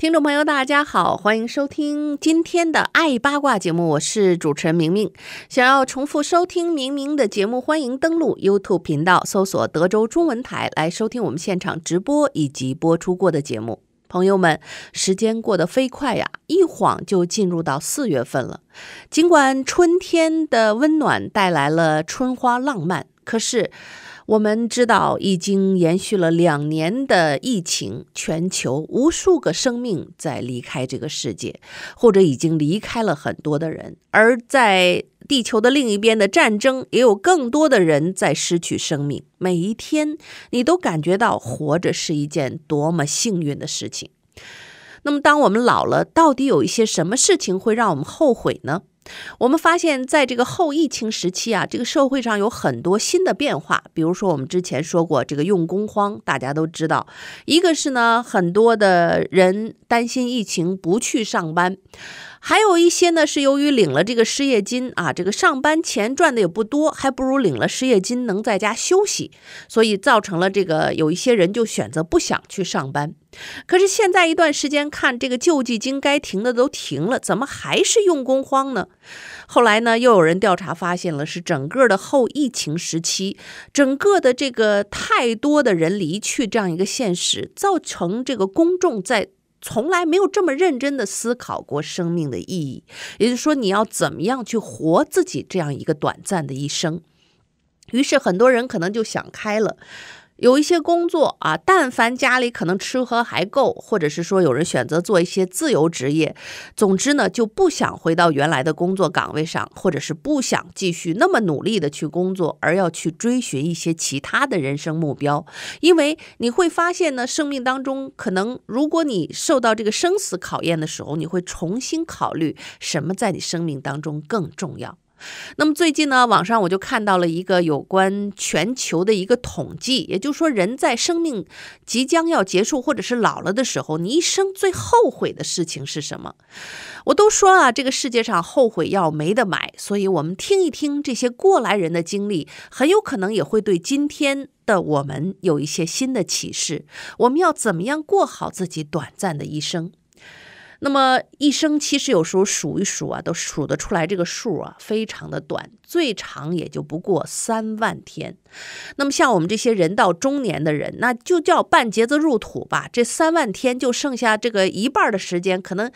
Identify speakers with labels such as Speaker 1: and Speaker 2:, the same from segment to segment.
Speaker 1: 听众朋友，大家好，欢迎收听今天的《爱八卦》节目，我是主持人明明。想要重复收听明明的节目，欢迎登录 YouTube 频道，搜索“德州中文台”来收听我们现场直播以及播出过的节目。朋友们，时间过得飞快呀，一晃就进入到四月份了。尽管春天的温暖带来了春花浪漫。可是，我们知道，已经延续了两年的疫情，全球无数个生命在离开这个世界，或者已经离开了很多的人；而在地球的另一边的战争，也有更多的人在失去生命。每一天，你都感觉到活着是一件多么幸运的事情。那么，当我们老了，到底有一些什么事情会让我们后悔呢？我们发现，在这个后疫情时期啊，这个社会上有很多新的变化。比如说，我们之前说过这个用工荒，大家都知道。一个是呢，很多的人担心疫情不去上班。还有一些呢，是由于领了这个失业金啊，这个上班钱赚的也不多，还不如领了失业金能在家休息，所以造成了这个有一些人就选择不想去上班。可是现在一段时间看，这个救济金该停的都停了，怎么还是用工荒呢？后来呢，又有人调查发现了，是整个的后疫情时期，整个的这个太多的人离去这样一个现实，造成这个公众在。从来没有这么认真的思考过生命的意义，也就是说，你要怎么样去活自己这样一个短暂的一生？于是，很多人可能就想开了。有一些工作啊，但凡家里可能吃喝还够，或者是说有人选择做一些自由职业，总之呢，就不想回到原来的工作岗位上，或者是不想继续那么努力的去工作，而要去追寻一些其他的人生目标。因为你会发现呢，生命当中可能，如果你受到这个生死考验的时候，你会重新考虑什么在你生命当中更重要。那么最近呢，网上我就看到了一个有关全球的一个统计，也就是说，人在生命即将要结束或者是老了的时候，你一生最后悔的事情是什么？我都说啊，这个世界上后悔药没得买，所以我们听一听这些过来人的经历，很有可能也会对今天的我们有一些新的启示。我们要怎么样过好自己短暂的一生？那么一生其实有时候数一数啊，都数得出来，这个数啊非常的短，最长也就不过三万天。那么像我们这些人到中年的人，那就叫半截子入土吧。这三万天就剩下这个一半的时间，可能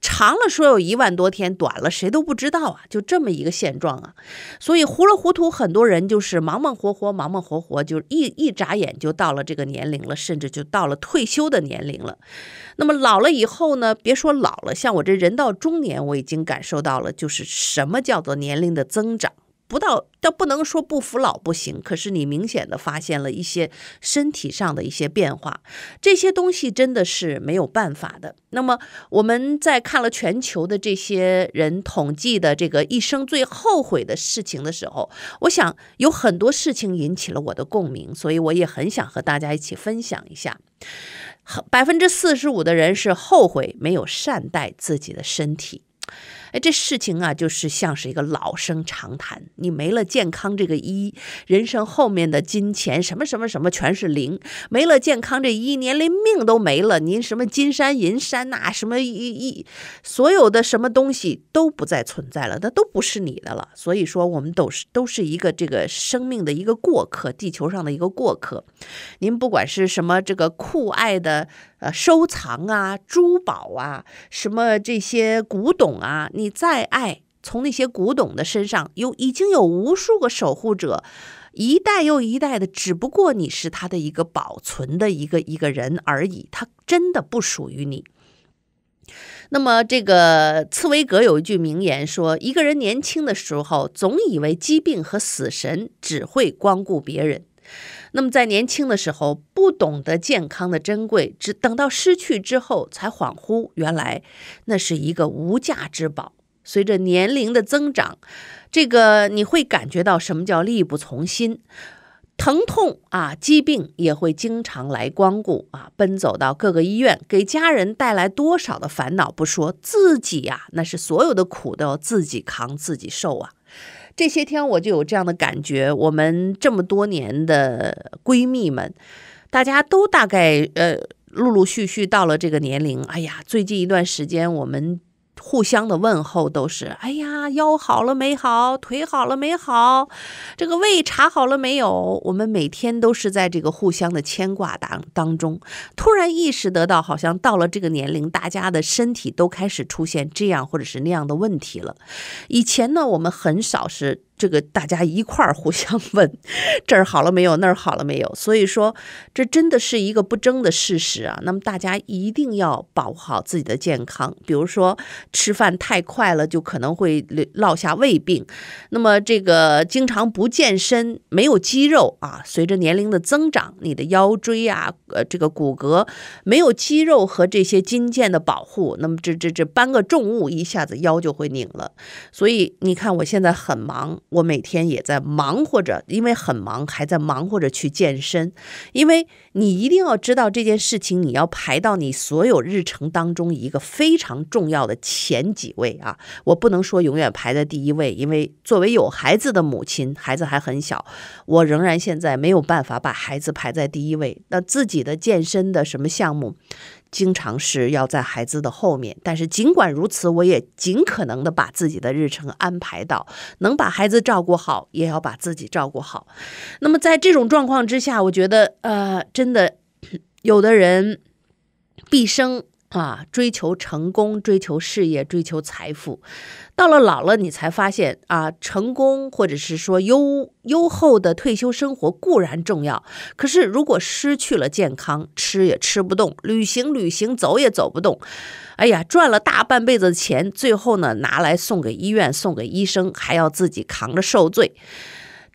Speaker 1: 长了说有一万多天，短了谁都不知道啊，就这么一个现状啊。所以糊里糊涂，很多人就是忙忙活活，忙忙活活，就一一眨眼就到了这个年龄了，甚至就到了退休的年龄了。那么老了以后呢，别说。说老了，像我这人到中年，我已经感受到了，就是什么叫做年龄的增长。不到，倒不能说不服老不行，可是你明显的发现了一些身体上的一些变化，这些东西真的是没有办法的。那么我们在看了全球的这些人统计的这个一生最后悔的事情的时候，我想有很多事情引起了我的共鸣，所以我也很想和大家一起分享一下。百分之四十五的人是后悔没有善待自己的身体。哎，这事情啊，就是像是一个老生常谈。你没了健康这个一，人生后面的金钱什么什么什么全是零。没了健康这一年，连命都没了。您什么金山银山呐，什么一一所有的什么东西都不再存在了，那都不是你的了。所以说，我们都是都是一个这个生命的一个过客，地球上的一个过客。您不管是什么这个酷爱的呃收藏啊、珠宝啊、什么这些古董啊。你再爱从那些古董的身上，有已经有无数个守护者，一代又一代的，只不过你是他的一个保存的一个一个人而已，他真的不属于你。那么，这个茨威格有一句名言说：一个人年轻的时候，总以为疾病和死神只会光顾别人。那么在年轻的时候不懂得健康的珍贵，只等到失去之后才恍惚，原来那是一个无价之宝。随着年龄的增长，这个你会感觉到什么叫力不从心，疼痛啊，疾病也会经常来光顾啊，奔走到各个医院，给家人带来多少的烦恼不说，自己呀，那是所有的苦都要自己扛，自己受啊。这些天我就有这样的感觉，我们这么多年的闺蜜们，大家都大概呃陆陆续续到了这个年龄。哎呀，最近一段时间我们。互相的问候都是，哎呀，腰好了没好，腿好了没好，这个胃查好了没有？我们每天都是在这个互相的牵挂当当中，突然意识得到，好像到了这个年龄，大家的身体都开始出现这样或者是那样的问题了。以前呢，我们很少是。这个大家一块儿互相问，这儿好了没有？那儿好了没有？所以说，这真的是一个不争的事实啊。那么大家一定要保护好自己的健康。比如说，吃饭太快了，就可能会落落下胃病。那么这个经常不健身，没有肌肉啊，随着年龄的增长，你的腰椎啊，呃，这个骨骼没有肌肉和这些筋腱的保护，那么这这这搬个重物一下子腰就会拧了。所以你看，我现在很忙。我每天也在忙活着，因为很忙，还在忙活着去健身。因为你一定要知道这件事情，你要排到你所有日程当中一个非常重要的前几位啊！我不能说永远排在第一位，因为作为有孩子的母亲，孩子还很小，我仍然现在没有办法把孩子排在第一位。那自己的健身的什么项目？经常是要在孩子的后面，但是尽管如此，我也尽可能的把自己的日程安排到能把孩子照顾好，也要把自己照顾好。那么在这种状况之下，我觉得呃，真的有的人毕生。啊，追求成功，追求事业，追求财富，到了老了，你才发现啊，成功或者是说优优厚的退休生活固然重要，可是如果失去了健康，吃也吃不动，旅行旅行走也走不动，哎呀，赚了大半辈子的钱，最后呢，拿来送给医院，送给医生，还要自己扛着受罪。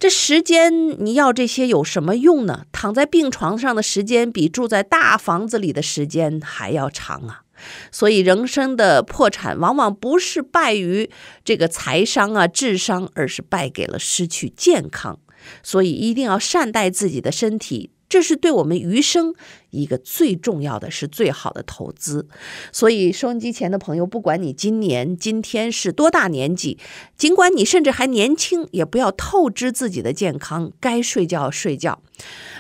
Speaker 1: 这时间你要这些有什么用呢？躺在病床上的时间比住在大房子里的时间还要长啊！所以人生的破产往往不是败于这个财商啊、智商，而是败给了失去健康。所以一定要善待自己的身体。这是对我们余生一个最重要的是最好的投资，所以收音机前的朋友，不管你今年今天是多大年纪，尽管你甚至还年轻，也不要透支自己的健康，该睡觉睡觉。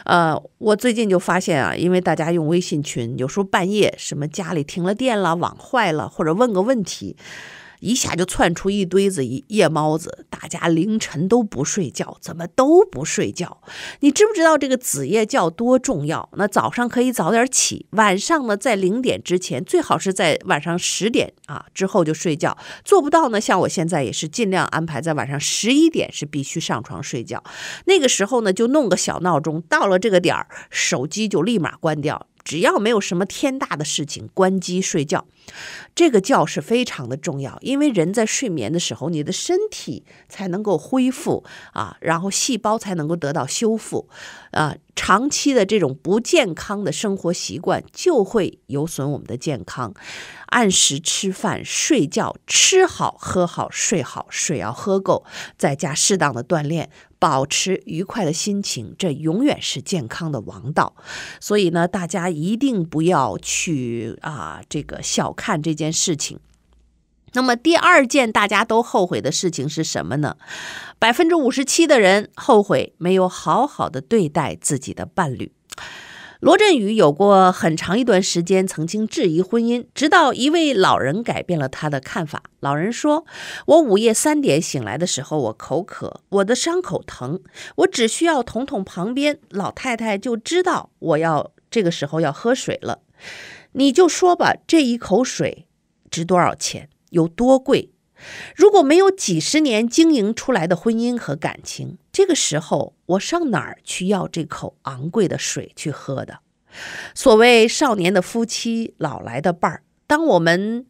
Speaker 1: 呃，我最近就发现啊，因为大家用微信群，有时候半夜什么家里停了电了，网坏了，或者问个问题。一下就窜出一堆子夜猫子，大家凌晨都不睡觉，怎么都不睡觉？你知不知道这个子夜觉多重要？那早上可以早点起，晚上呢，在零点之前，最好是在晚上十点啊之后就睡觉。做不到呢，像我现在也是尽量安排在晚上十一点是必须上床睡觉。那个时候呢，就弄个小闹钟，到了这个点儿，手机就立马关掉。只要没有什么天大的事情，关机睡觉。这个觉是非常的重要，因为人在睡眠的时候，你的身体才能够恢复啊，然后细胞才能够得到修复啊。长期的这种不健康的生活习惯，就会有损我们的健康。按时吃饭、睡觉，吃好、喝好、睡好，水要喝够，再加适当的锻炼，保持愉快的心情，这永远是健康的王道。所以呢，大家一定不要去啊，这个小。看这件事情，那么第二件大家都后悔的事情是什么呢？百分之五十七的人后悔没有好好的对待自己的伴侣。罗振宇有过很长一段时间曾经质疑婚姻，直到一位老人改变了他的看法。老人说：“我午夜三点醒来的时候，我口渴，我的伤口疼，我只需要捅捅旁边老太太，就知道我要这个时候要喝水了。”你就说吧，这一口水值多少钱？有多贵？如果没有几十年经营出来的婚姻和感情，这个时候我上哪儿去要这口昂贵的水去喝的？所谓少年的夫妻，老来的伴儿。当我们……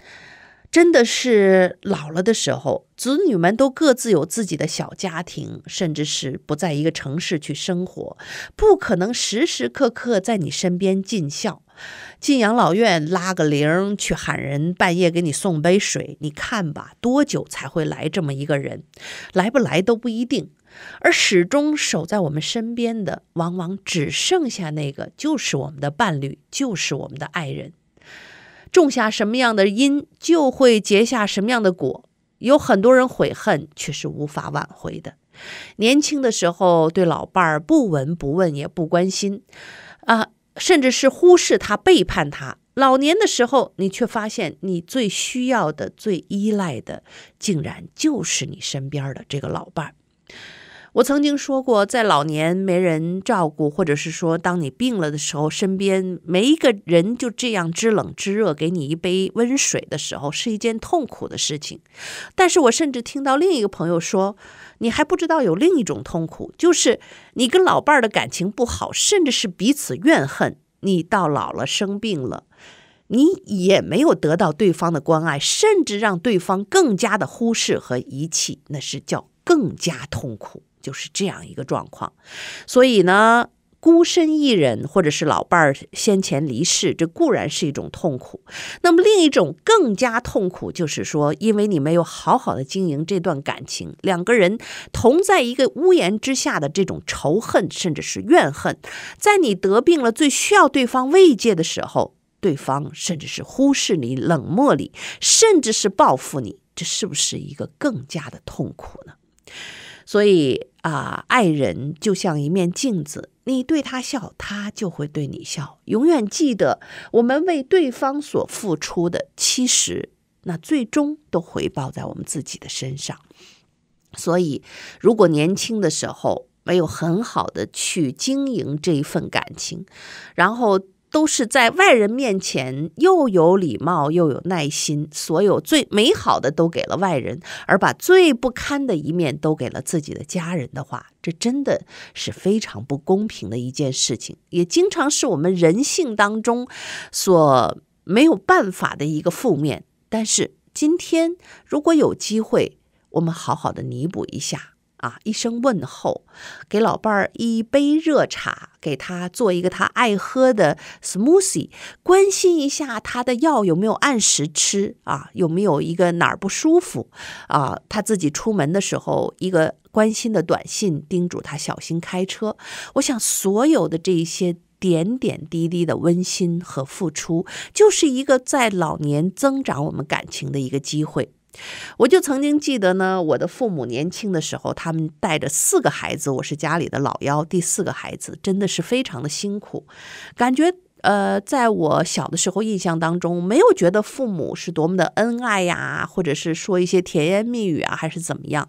Speaker 1: 真的是老了的时候，子女们都各自有自己的小家庭，甚至是不在一个城市去生活，不可能时时刻刻在你身边尽孝。进养老院拉个铃去喊人，半夜给你送杯水，你看吧，多久才会来这么一个人？来不来都不一定。而始终守在我们身边的，往往只剩下那个，就是我们的伴侣，就是我们的爱人。种下什么样的因，就会结下什么样的果。有很多人悔恨，却是无法挽回的。年轻的时候对老伴儿不闻不问也不关心，啊，甚至是忽视他、背叛他。老年的时候，你却发现你最需要的、最依赖的，竟然就是你身边的这个老伴儿。我曾经说过，在老年没人照顾，或者是说当你病了的时候，身边没一个人就这样知冷知热，给你一杯温水的时候，是一件痛苦的事情。但是我甚至听到另一个朋友说，你还不知道有另一种痛苦，就是你跟老伴儿的感情不好，甚至是彼此怨恨。你到老了生病了，你也没有得到对方的关爱，甚至让对方更加的忽视和遗弃，那是叫更加痛苦。就是这样一个状况，所以呢，孤身一人，或者是老伴儿先前离世，这固然是一种痛苦。那么，另一种更加痛苦，就是说，因为你没有好好的经营这段感情，两个人同在一个屋檐之下的这种仇恨，甚至是怨恨，在你得病了、最需要对方慰藉的时候，对方甚至是忽视你、冷漠你，甚至是报复你，这是不是一个更加的痛苦呢？所以。啊，爱人就像一面镜子，你对他笑，他就会对你笑。永远记得，我们为对方所付出的，其实那最终都回报在我们自己的身上。所以，如果年轻的时候没有很好的去经营这一份感情，然后。都是在外人面前又有礼貌又有耐心，所有最美好的都给了外人，而把最不堪的一面都给了自己的家人的话，这真的是非常不公平的一件事情，也经常是我们人性当中所没有办法的一个负面。但是今天如果有机会，我们好好的弥补一下。啊，一声问候，给老伴儿一杯热茶，给他做一个他爱喝的 smoothie，关心一下他的药有没有按时吃啊，有没有一个哪儿不舒服啊，他自己出门的时候一个关心的短信，叮嘱他小心开车。我想，所有的这些点点滴滴的温馨和付出，就是一个在老年增长我们感情的一个机会。我就曾经记得呢，我的父母年轻的时候，他们带着四个孩子，我是家里的老幺，第四个孩子，真的是非常的辛苦，感觉。呃，在我小的时候印象当中，没有觉得父母是多么的恩爱呀，或者是说一些甜言蜜语啊，还是怎么样。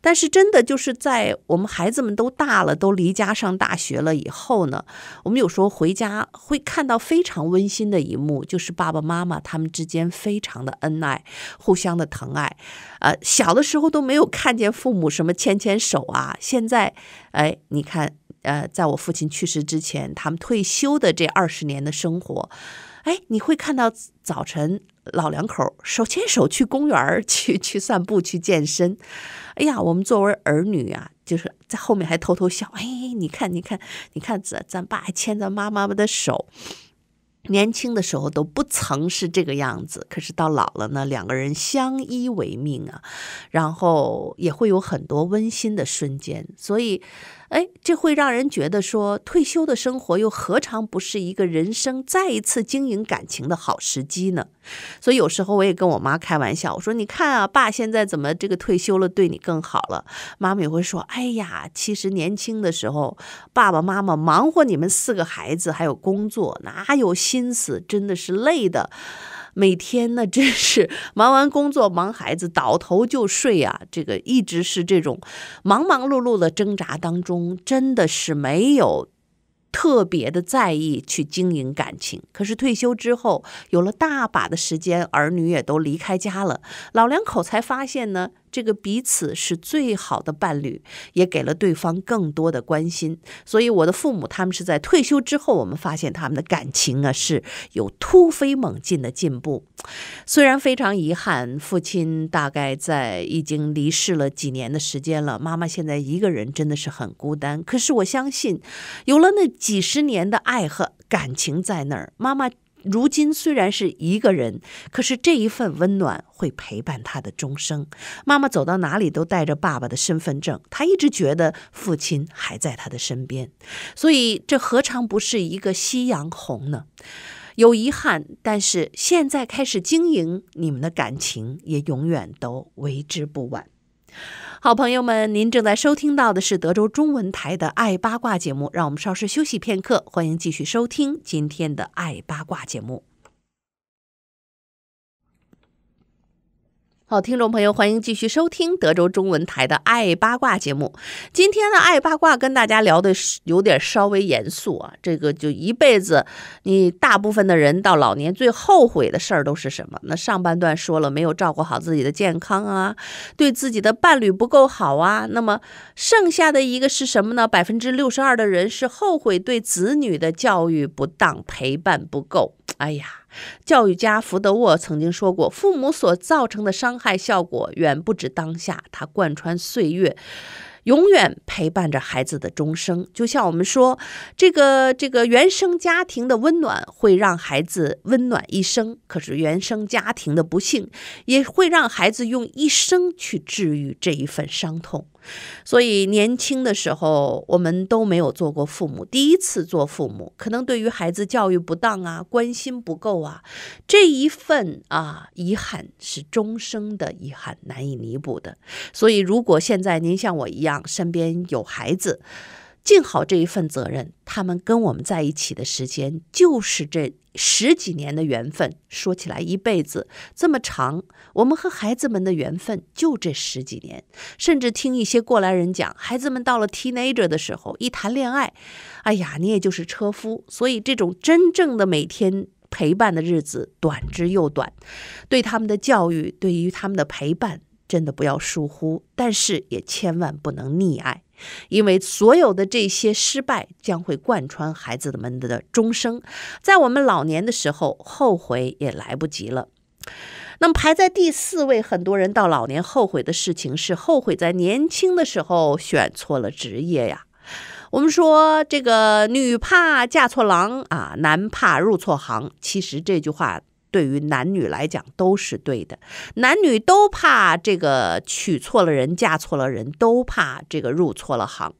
Speaker 1: 但是真的就是在我们孩子们都大了，都离家上大学了以后呢，我们有时候回家会看到非常温馨的一幕，就是爸爸妈妈他们之间非常的恩爱，互相的疼爱。呃，小的时候都没有看见父母什么牵牵手啊，现在，哎，你看。呃，在我父亲去世之前，他们退休的这二十年的生活，哎，你会看到早晨老两口手牵手去公园去去散步去健身。哎呀，我们作为儿女啊，就是在后面还偷偷笑。哎，你看，你看，你看，咱咱爸还牵着妈妈妈的手。年轻的时候都不曾是这个样子，可是到老了呢，两个人相依为命啊，然后也会有很多温馨的瞬间，所以。哎，这会让人觉得说，退休的生活又何尝不是一个人生再一次经营感情的好时机呢？所以有时候我也跟我妈开玩笑，我说：“你看啊，爸现在怎么这个退休了，对你更好了？”妈妈也会说：“哎呀，其实年轻的时候，爸爸妈妈忙活你们四个孩子还有工作，哪有心思？真的是累的。”每天呢，真是忙完工作、忙孩子，倒头就睡啊！这个一直是这种忙忙碌碌的挣扎当中，真的是没有特别的在意去经营感情。可是退休之后，有了大把的时间，儿女也都离开家了，老两口才发现呢。这个彼此是最好的伴侣，也给了对方更多的关心。所以我的父母，他们是在退休之后，我们发现他们的感情啊是有突飞猛进的进步。虽然非常遗憾，父亲大概在已经离世了几年的时间了，妈妈现在一个人真的是很孤单。可是我相信，有了那几十年的爱和感情在那儿，妈妈。如今虽然是一个人，可是这一份温暖会陪伴他的终生。妈妈走到哪里都带着爸爸的身份证，他一直觉得父亲还在他的身边。所以，这何尝不是一个夕阳红呢？有遗憾，但是现在开始经营你们的感情，也永远都为之不晚。好朋友们，您正在收听到的是德州中文台的《爱八卦》节目。让我们稍事休息片刻，欢迎继续收听今天的《爱八卦》节目。好，听众朋友，欢迎继续收听德州中文台的《爱八卦》节目。今天呢，《爱八卦》跟大家聊的有点稍微严肃啊，这个就一辈子，你大部分的人到老年最后悔的事儿都是什么？那上半段说了，没有照顾好自己的健康啊，对自己的伴侣不够好啊，那么剩下的一个是什么呢？百分之六十二的人是后悔对子女的教育不当，陪伴不够。哎呀。教育家福德沃曾经说过：“父母所造成的伤害效果远不止当下，它贯穿岁月，永远陪伴着孩子的终生。”就像我们说，这个这个原生家庭的温暖会让孩子温暖一生，可是原生家庭的不幸也会让孩子用一生去治愈这一份伤痛。所以年轻的时候，我们都没有做过父母。第一次做父母，可能对于孩子教育不当啊，关心不够啊，这一份啊遗憾是终生的遗憾，难以弥补的。所以，如果现在您像我一样，身边有孩子，尽好这一份责任，他们跟我们在一起的时间就是这十几年的缘分。说起来一辈子这么长，我们和孩子们的缘分就这十几年。甚至听一些过来人讲，孩子们到了 teenager 的时候一谈恋爱，哎呀，你也就是车夫。所以，这种真正的每天陪伴的日子短之又短。对他们的教育，对于他们的陪伴，真的不要疏忽，但是也千万不能溺爱。因为所有的这些失败将会贯穿孩子们的终生，在我们老年的时候后悔也来不及了。那么排在第四位，很多人到老年后悔的事情是后悔在年轻的时候选错了职业呀。我们说这个女怕嫁错郎啊，男怕入错行，其实这句话。对于男女来讲都是对的，男女都怕这个娶错了人，嫁错了人都怕这个入错了行。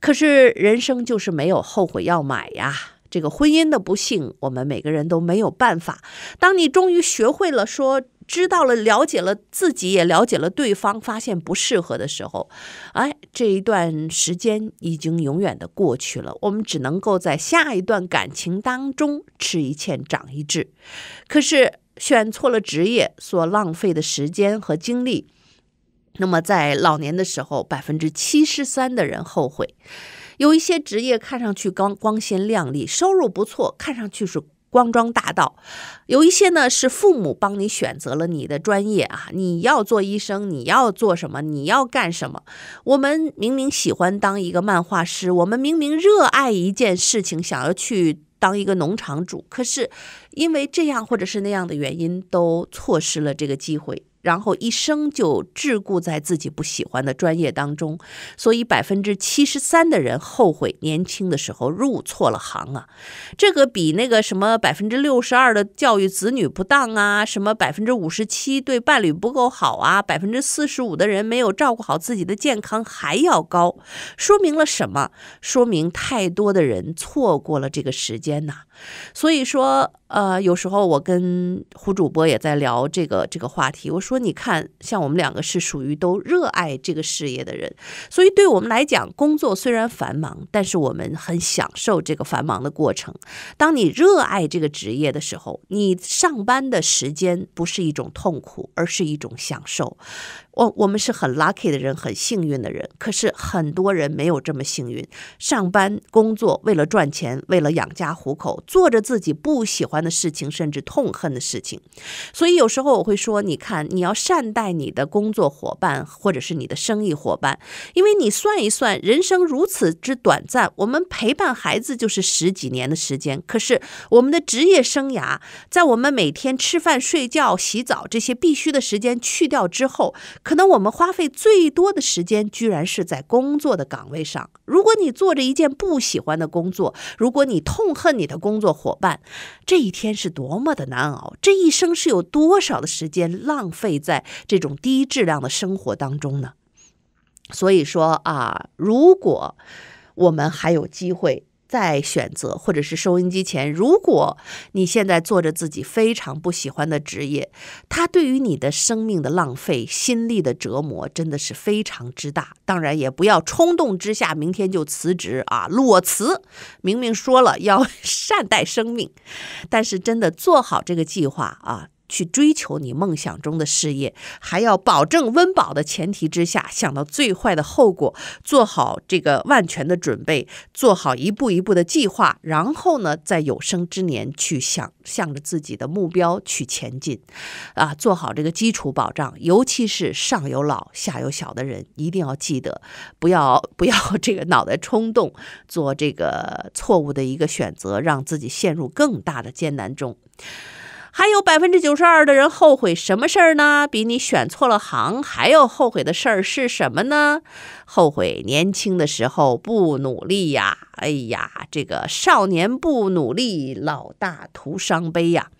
Speaker 1: 可是人生就是没有后悔药买呀！这个婚姻的不幸，我们每个人都没有办法。当你终于学会了说。知道了，了解了，自己也了解了对方，发现不适合的时候，哎，这一段时间已经永远的过去了。我们只能够在下一段感情当中吃一堑长一智。可是选错了职业所浪费的时间和精力，那么在老年的时候，百分之七十三的人后悔。有一些职业看上去光光鲜亮丽，收入不错，看上去是。光装大道，有一些呢是父母帮你选择了你的专业啊。你要做医生，你要做什么？你要干什么？我们明明喜欢当一个漫画师，我们明明热爱一件事情，想要去当一个农场主，可是因为这样或者是那样的原因，都错失了这个机会。然后一生就桎梏在自己不喜欢的专业当中，所以百分之七十三的人后悔年轻的时候入错了行啊！这个比那个什么百分之六十二的教育子女不当啊，什么百分之五十七对伴侣不够好啊，百分之四十五的人没有照顾好自己的健康还要高，说明了什么？说明太多的人错过了这个时间呐！所以说。呃，有时候我跟胡主播也在聊这个这个话题。我说，你看，像我们两个是属于都热爱这个事业的人，所以对我们来讲，工作虽然繁忙，但是我们很享受这个繁忙的过程。当你热爱这个职业的时候，你上班的时间不是一种痛苦，而是一种享受。我我们是很 lucky 的人，很幸运的人。可是很多人没有这么幸运。上班工作为了赚钱，为了养家糊口，做着自己不喜欢的事情，甚至痛恨的事情。所以有时候我会说，你看，你要善待你的工作伙伴，或者是你的生意伙伴，因为你算一算，人生如此之短暂，我们陪伴孩子就是十几年的时间，可是我们的职业生涯，在我们每天吃饭、睡觉、洗澡这些必须的时间去掉之后。可能我们花费最多的时间，居然是在工作的岗位上。如果你做着一件不喜欢的工作，如果你痛恨你的工作伙伴，这一天是多么的难熬！这一生是有多少的时间浪费在这种低质量的生活当中呢？所以说啊，如果我们还有机会，在选择或者是收音机前，如果你现在做着自己非常不喜欢的职业，它对于你的生命的浪费、心力的折磨，真的是非常之大。当然，也不要冲动之下明天就辞职啊，裸辞。明明说了要 善待生命，但是真的做好这个计划啊。去追求你梦想中的事业，还要保证温饱的前提之下，想到最坏的后果，做好这个万全的准备，做好一步一步的计划，然后呢，在有生之年去向向着自己的目标去前进，啊，做好这个基础保障，尤其是上有老下有小的人，一定要记得不要 不要这个脑袋冲动，做这个错误的一个选择，让自己陷入更大的艰难中。还有百分之九十二的人后悔什么事儿呢？比你选错了行还要后悔的事儿是什么呢？后悔年轻的时候不努力呀！哎呀，这个少年不努力，老大徒伤悲呀！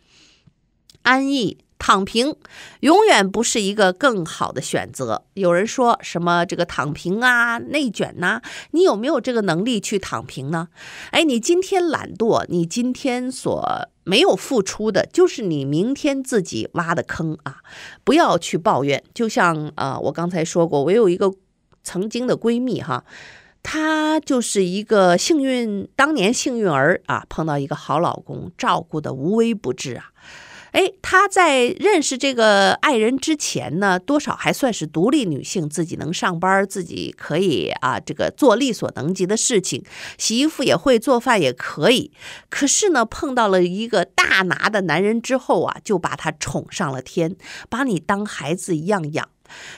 Speaker 1: 安逸。躺平永远不是一个更好的选择。有人说什么这个躺平啊，内卷呐？你有没有这个能力去躺平呢？哎，你今天懒惰，你今天所没有付出的，就是你明天自己挖的坑啊！不要去抱怨。就像啊，我刚才说过，我有一个曾经的闺蜜哈，她就是一个幸运当年幸运儿啊，碰到一个好老公，照顾的无微不至啊。哎，她在认识这个爱人之前呢，多少还算是独立女性，自己能上班，自己可以啊，这个做力所能及的事情，洗衣服也会，做饭也可以。可是呢，碰到了一个大拿的男人之后啊，就把他宠上了天，把你当孩子一样养。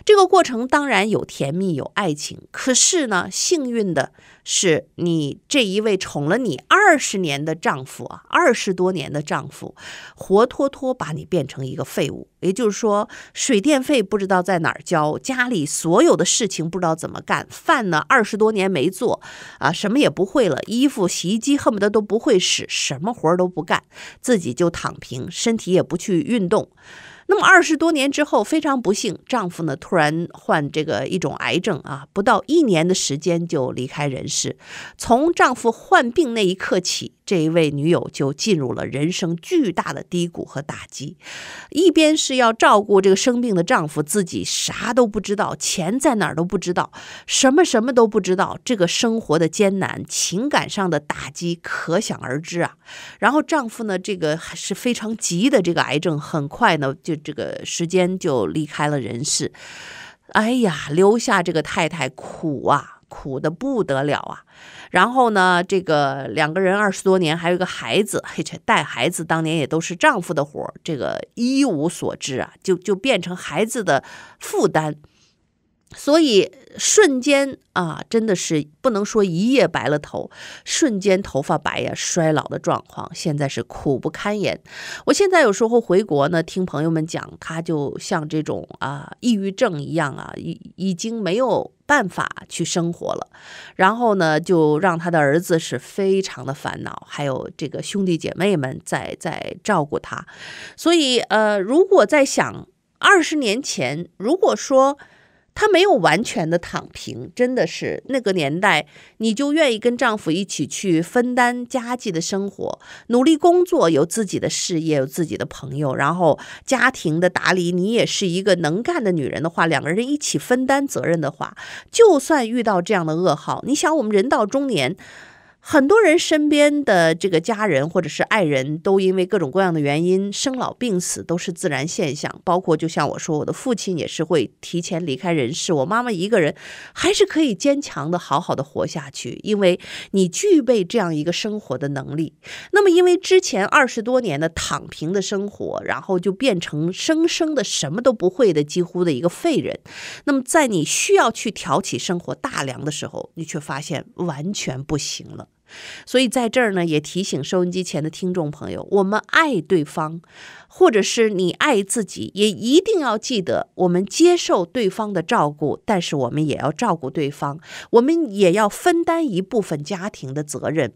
Speaker 1: 这个过程当然有甜蜜，有爱情。可是呢，幸运的是，你这一位宠了你二十年的丈夫啊，二十多年的丈夫，活脱脱把你变成一个废物。也就是说，水电费不知道在哪儿交，家里所有的事情不知道怎么干，饭呢二十多年没做啊，什么也不会了，衣服、洗衣机恨不得都不会使，什么活儿都不干，自己就躺平，身体也不去运动。那么二十多年之后，非常不幸，丈夫呢突然患这个一种癌症啊，不到一年的时间就离开人世。从丈夫患病那一刻起。这一位女友就进入了人生巨大的低谷和打击，一边是要照顾这个生病的丈夫，自己啥都不知道，钱在哪儿都不知道，什么什么都不知道，这个生活的艰难，情感上的打击可想而知啊。然后丈夫呢，这个还是非常急的，这个癌症很快呢，就这个时间就离开了人世。哎呀，留下这个太太苦啊，苦的不得了啊。然后呢？这个两个人二十多年，还有一个孩子，嘿，带孩子当年也都是丈夫的活，这个一无所知啊，就就变成孩子的负担。所以瞬间啊，真的是不能说一夜白了头，瞬间头发白呀，衰老的状况现在是苦不堪言。我现在有时候回国呢，听朋友们讲，他就像这种啊抑郁症一样啊，已已经没有办法去生活了。然后呢，就让他的儿子是非常的烦恼，还有这个兄弟姐妹们在在照顾他。所以呃，如果在想二十年前，如果说。她没有完全的躺平，真的是那个年代，你就愿意跟丈夫一起去分担家计的生活，努力工作，有自己的事业，有自己的朋友，然后家庭的打理，你也是一个能干的女人的话，两个人一起分担责任的话，就算遇到这样的噩耗，你想，我们人到中年。很多人身边的这个家人或者是爱人，都因为各种各样的原因，生老病死都是自然现象。包括就像我说，我的父亲也是会提前离开人世，我妈妈一个人还是可以坚强的好好的活下去，因为你具备这样一个生活的能力。那么，因为之前二十多年的躺平的生活，然后就变成生生的什么都不会的几乎的一个废人。那么，在你需要去挑起生活大梁的时候，你却发现完全不行了。所以，在这儿呢，也提醒收音机前的听众朋友：，我们爱对方，或者是你爱自己，也一定要记得，我们接受对方的照顾，但是我们也要照顾对方，我们也要分担一部分家庭的责任。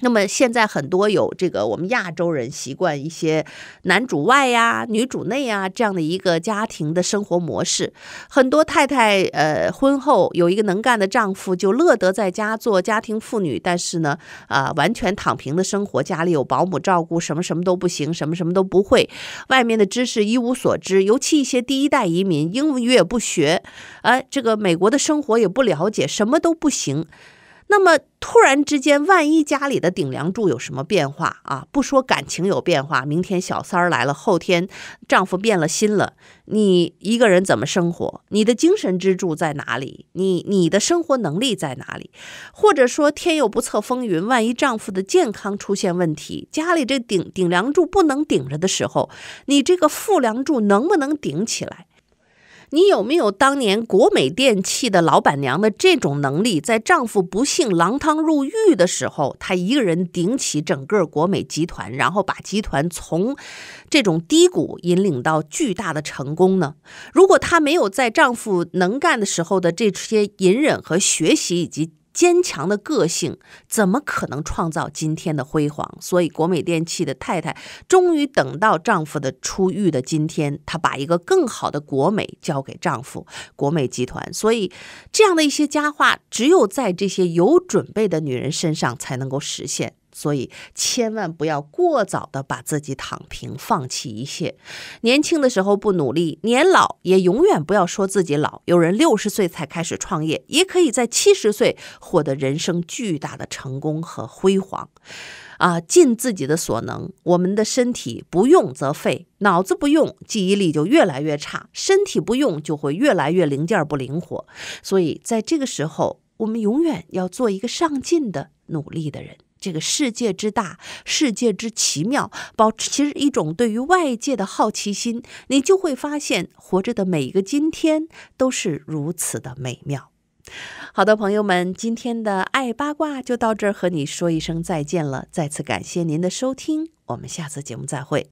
Speaker 1: 那么现在很多有这个我们亚洲人习惯一些男主外呀、女主内呀这样的一个家庭的生活模式。很多太太呃婚后有一个能干的丈夫就乐得在家做家庭妇女，但是呢啊完全躺平的生活，家里有保姆照顾，什么什么都不行，什么什么都不会，外面的知识一无所知。尤其一些第一代移民，英语也不学，哎，这个美国的生活也不了解，什么都不行。那么突然之间，万一家里的顶梁柱有什么变化啊？不说感情有变化，明天小三儿来了，后天丈夫变了心了，你一个人怎么生活？你的精神支柱在哪里？你你的生活能力在哪里？或者说天有不测风云，万一丈夫的健康出现问题，家里这顶顶梁柱不能顶着的时候，你这个副梁柱能不能顶起来？你有没有当年国美电器的老板娘的这种能力，在丈夫不幸锒铛入狱的时候，她一个人顶起整个国美集团，然后把集团从这种低谷引领到巨大的成功呢？如果她没有在丈夫能干的时候的这些隐忍和学习，以及坚强的个性怎么可能创造今天的辉煌？所以，国美电器的太太终于等到丈夫的出狱的今天，她把一个更好的国美交给丈夫国美集团。所以，这样的一些佳话，只有在这些有准备的女人身上才能够实现。所以千万不要过早的把自己躺平，放弃一切。年轻的时候不努力，年老也永远不要说自己老。有人六十岁才开始创业，也可以在七十岁获得人生巨大的成功和辉煌。啊，尽自己的所能。我们的身体不用则废，脑子不用记忆力就越来越差，身体不用就会越来越零件不灵活。所以在这个时候，我们永远要做一个上进的努力的人。这个世界之大，世界之奇妙，保持其实一种对于外界的好奇心，你就会发现活着的每一个今天都是如此的美妙。好的，朋友们，今天的爱八卦就到这儿，和你说一声再见了。再次感谢您的收听，我们下次节目再会。